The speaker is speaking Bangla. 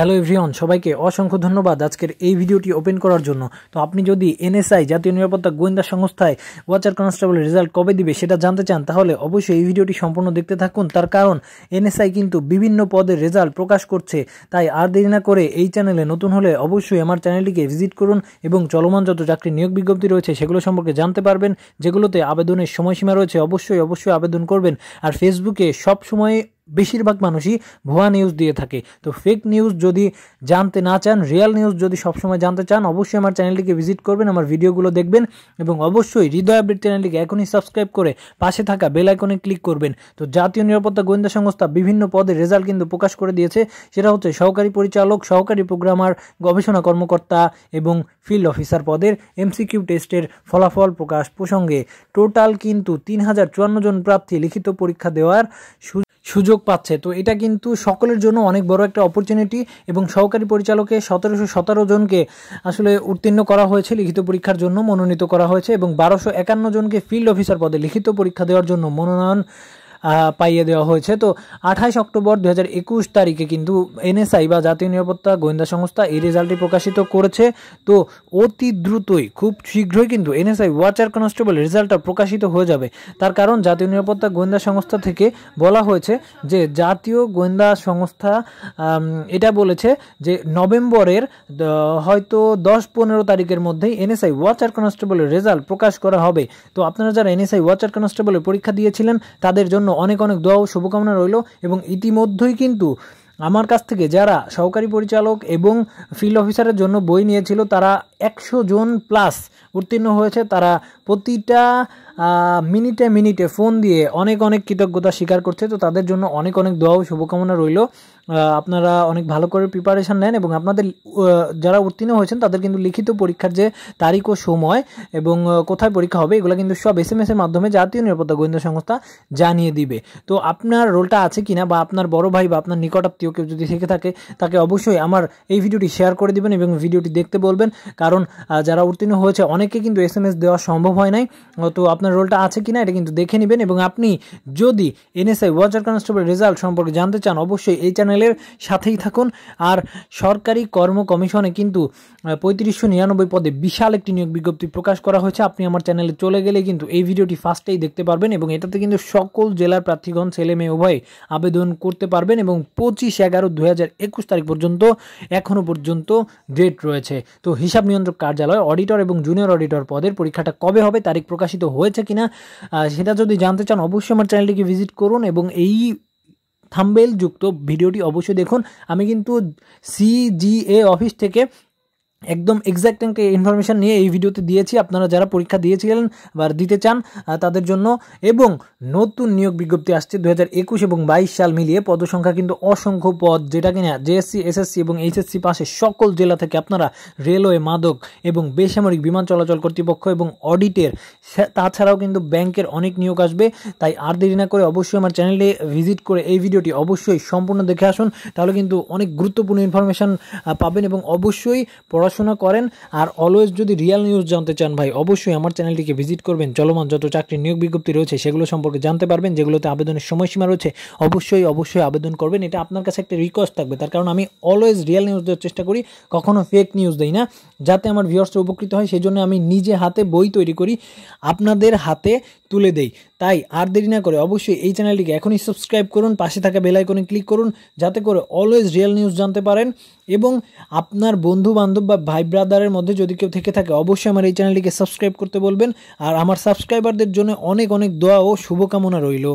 হ্যালো এভরিওন সবাইকে অসংখ্য ধন্যবাদ আজকের এই ভিডিওটি ওপেন করার জন্য তো আপনি যদি এনএসআই জাতীয় নিরাপত্তা গোয়েন্দা সংস্থায় ওয়াচার কনস্টেবলের রেজাল্ট কবে দিবে সেটা জানতে চান তাহলে অবশ্যই এই ভিডিওটি সম্পূর্ণ দেখতে থাকুন তার কারণ এনএসআই কিন্তু বিভিন্ন পদের রেজাল্ট প্রকাশ করছে তাই আর দেরি না করে এই চ্যানেলে নতুন হলে অবশ্যই আমার চ্যানেলটিকে ভিজিট করুন এবং চলমান যত চাকরি নিয়োগ বিজ্ঞপ্তি রয়েছে সেগুলো সম্পর্কে জানতে পারবেন যেগুলোতে আবেদনের সময়সীমা রয়েছে অবশ্যই অবশ্যই আবেদন করবেন আর ফেসবুকে সব সময় বেশিরভাগ মানুষই ভুয়া নিউজ দিয়ে থাকে তো ফেক নিউজ যদি জানতে না চান রিয়াল নিউজ যদি সবসময় জানতে চান অবশ্যই আমার চ্যানেলটিকে ভিজিট করবেন আমার ভিডিওগুলো দেখবেন এবং অবশ্যই হৃদয় আপডেট চ্যানেলটিকে এখনই সাবস্ক্রাইব করে পাশে থাকা বেল আইকনে ক্লিক করবেন তো জাতীয় নিরাপত্তা গোয়েন্দা সংস্থা বিভিন্ন পদের রেজাল্ট কিন্তু প্রকাশ করে দিয়েছে সেটা হচ্ছে সহকারী পরিচালক সহকারী প্রোগ্রামার গবেষণা কর্মকর্তা এবং ফিল্ড অফিসার পদের এমসিকিউ টেস্টের ফলাফল প্রকাশ প্রসঙ্গে টোটাল কিন্তু তিন হাজার চুয়ান্ন জন প্রার্থী লিখিত পরীক্ষা দেওয়ার সুযোগ পাচ্ছে তো এটা কিন্তু সকলের জন্য অনেক বড় একটা অপরচুনিটি এবং সহকারী পরিচালকে সতেরোশো সতেরো জনকে আসলে উত্তীর্ণ করা হয়েছে লিখিত পরীক্ষার জন্য মনোনীত করা হয়েছে এবং বারোশো একান্ন জনকে ফিল্ড অফিসার পদে লিখিত পরীক্ষা দেওয়ার জন্য মনোনয়ন পাইয়ে দেওয়া হয়েছে তো আঠাশ অক্টোবর দু তারিখে কিন্তু এনএসআই বা জাতীয় নিরাপত্তা গোয়েন্দা সংস্থা এই রেজাল্টটি প্রকাশিত করেছে তো অতি দ্রুতই খুব শীঘ্রই কিন্তু এনএসআই ওয়াচার কনস্টেবল রেজাল্টটা প্রকাশিত হয়ে যাবে তার কারণ জাতীয় নিরাপত্তা গোয়েন্দা সংস্থা থেকে বলা হয়েছে যে জাতীয় গোয়েন্দা সংস্থা এটা বলেছে যে নভেম্বরের হয়তো দশ পনেরো তারিখের মধ্যেই এনএসআই ওয়াচার কনস্টেবলের রেজাল্ট প্রকাশ করা হবে তো আপনারা যারা এনএসআই ওয়াচার কনস্টেবলের পরীক্ষা দিয়েছিলেন তাদের জন্য অনেক অনেক দোয়া ও শুভকামনা রইল এবং ইতিমধ্যেই কিন্তু আমার কাছ থেকে যারা সহকারী পরিচালক এবং ফিল্ড অফিসারের জন্য বই নিয়েছিল তারা একশো জন প্লাস উত্তীর্ণ হয়েছে তারা প্রতিটা মিনিটে মিনিটে ফোন দিয়ে অনেক অনেক কৃতজ্ঞতা স্বীকার করছে তো তাদের জন্য অনেক অনেক দোয়া ও শুভকামনা রইল আপনারা অনেক ভালো করে প্রিপারেশান নেন এবং আপনাদের যারা উত্তীর্ণ হয়েছেন তাদের কিন্তু লিখিত পরীক্ষার যে তারিখ ও সময় এবং কোথায় পরীক্ষা হবে এগুলো কিন্তু সব এস এম এসের মাধ্যমে জাতীয় নিরাপত্তা গোয়েন্দা সংস্থা জানিয়ে দিবে তো আপনার রোলটা আছে কিনা বা আপনার বড় ভাই বা আপনার নিকটাত্মীয় ভিডিও কেউ যদি থেকে থাকে তাকে অবশ্যই আমার এই ভিডিওটি শেয়ার করে দিবেন এবং ভিডিওটি দেখতে বলবেন কারণ যারা উত্তীর্ণ হয়েছে অনেকে কিন্তু এস এম এস দেওয়া সম্ভব হয় নাই তো আপনার রোলটা আছে কি না এটা কিন্তু দেখে নেবেন এবং আপনি যদি এনএসআই ওয়াচার কনস্টেবল রেজাল্ট সম্পর্কে জানতে চান অবশ্যই এই চ্যানেলের সাথেই থাকুন আর সরকারি কর্ম কমিশনে কিন্তু পঁয়ত্রিশশো নিরানব্বই পদে বিশাল একটি নিয়োগ বিজ্ঞপ্তি প্রকাশ করা হয়েছে আপনি আমার চ্যানেলে চলে গেলে কিন্তু এই ভিডিওটি ফার্স্টেই দেখতে পারবেন এবং এটাতে কিন্তু সকল জেলার প্রার্থীগণ ছেলে মেয়ে উভয় আবেদন করতে পারবেন এবং পঁচিশ এগারো দু তারিখ পর্যন্ত এখনও পর্যন্ত ডেট রয়েছে তো হিসাব নিয়ন্ত্রক কার্যালয় অডিটর এবং জুনিয়র অডিটর পদের পরীক্ষাটা কবে হবে তারিখ প্রকাশিত হয়েছে কিনা সেটা যদি জানতে চান অবশ্যই আমার চ্যানেলটিকে ভিজিট করুন এবং এই থাম্বেল যুক্ত ভিডিওটি অবশ্যই দেখুন আমি কিন্তু সিজিএ অফিস থেকে একদম এক্স্যাক্ট একটা ইনফরমেশান নিয়ে এই ভিডিওতে দিয়েছি আপনারা যারা পরীক্ষা দিয়েছিলেন বা দিতে চান তাদের জন্য এবং নতুন নিয়োগ বিজ্ঞপ্তি আসছে দু একুশ এবং বাইশ সাল মিলিয়ে পদসংখ্যা কিন্তু অসংখ্য পদ যেটা কিনা জেএসসি এসএসসি এবং এইচএসসি পাশে সকল জেলা থেকে আপনারা রেলওয়ে মাদক এবং বেসামরিক বিমান চলাচল কর্তৃপক্ষ এবং অডিটের তাছাড়াও কিন্তু ব্যাংকের অনেক নিয়োগ আসবে তাই আর দেরি না করে অবশ্যই আমার চ্যানেলে ভিজিট করে এই ভিডিওটি অবশ্যই সম্পূর্ণ দেখে আসুন তাহলে কিন্তু অনেক গুরুত্বপূর্ণ ইনফরমেশান পাবেন এবং অবশ্যই পড়া পড়াশোনা করেন আর অলওয়েজ যদি রিয়াল নিউজ জানতে চান ভাই অবশ্যই আমার চ্যানেলটিকে ভিজিট করবেন চলমান যত চাকরির নিয়োগ বিজ্ঞপ্তি রয়েছে সেগুলো সম্পর্কে জানতে পারবেন যেগুলোতে আবেদনের সময়সীমা রয়েছে অবশ্যই অবশ্যই আবেদন করবেন এটা আপনার কাছে একটা রিকোয়েস্ট থাকবে তার কারণ আমি অলওয়েজ রিয়াল নিউজ দেওয়ার চেষ্টা করি কখনো ফেক নিউজ দেই না যাতে আমার ভিউয়ার্সরা উপকৃত হয় সেই জন্য আমি নিজে হাতে বই তৈরি করি আপনাদের হাতে তুলে দেই তাই আর দেরি না করে অবশ্যই এই চ্যানেলটিকে এখনই সাবস্ক্রাইব করুন পাশে থাকা বেলাইকনে ক্লিক করুন যাতে করে অলওয়েজ রিয়েল নিউজ জানতে পারেন এবং আপনার বন্ধু বান্ধব বা ভাই ব্রাদারের মধ্যে যদি কেউ থেকে থাকে অবশ্যই আমার এই চ্যানেলটিকে সাবস্ক্রাইব করতে বলবেন আর আমার সাবস্ক্রাইবারদের জন্য অনেক অনেক দোয়া ও শুভকামনা রইল